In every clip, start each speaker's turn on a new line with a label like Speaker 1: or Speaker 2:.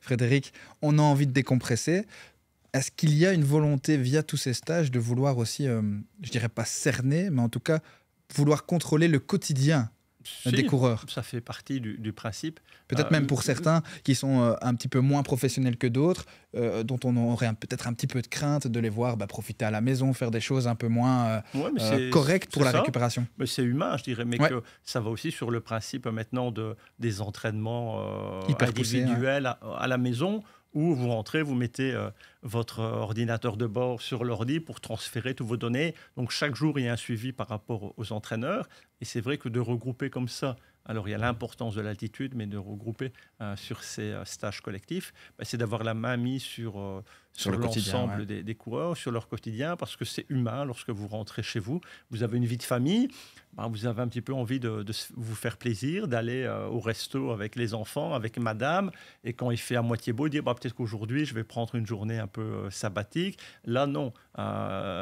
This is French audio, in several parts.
Speaker 1: Frédéric, on a envie de décompresser. Est-ce qu'il y a une volonté via tous ces stages de vouloir aussi, euh, je dirais pas cerner, mais en tout cas vouloir contrôler le quotidien des coureurs.
Speaker 2: Ça fait partie du, principe. Peut-être même euh, pour certains
Speaker 1: qui sont euh, un petit peu moins professionnels que d'autres, euh, dont on aurait peut-être un petit peu de crainte de les voir bah, profiter à la maison, faire des choses un peu moins correctes pour la récupération.
Speaker 2: Mais c'est humain, je dirais, mais que ça va aussi sur le principe maintenant de, des entraînements individuels à la maison où vous rentrez, vous mettez euh, votre euh, ordinateur de bord sur l'ordi pour transférer toutes vos données. Donc chaque jour, il y a un suivi par rapport aux entraîneurs. Et c'est vrai que de regrouper comme ça alors il y a l'importance de l'altitude, mais de regrouper euh, sur ces euh, stages collectifs, bah, c'est d'avoir la main mise sur, euh, sur, l'ensemble des, coureurs, sur leur quotidien, parce que c'est humain lorsque vous rentrez chez vous. Vous avez une vie de famille, bah, vous avez un petit peu envie de, vous faire plaisir, d'aller au resto avec les enfants, avec madame, et quand il fait à moitié beau, dire bah, peut-être qu'aujourd'hui je vais prendre une journée un peu sabbatique. Là, non,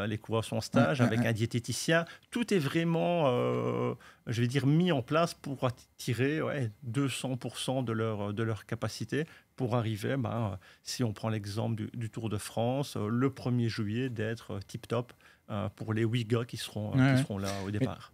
Speaker 2: les coureurs sont en stage mmh, mmh, avec mmh. un diététicien. Tout est vraiment je vais dire, mis en place pour attirer 200% de leur, de leur capacité pour arriver, ben, si on prend l'exemple du, Tour de France, euh, le 1er juillet, d'être euh, tip-top euh, pour les 8 qui seront, qui seront là au départ.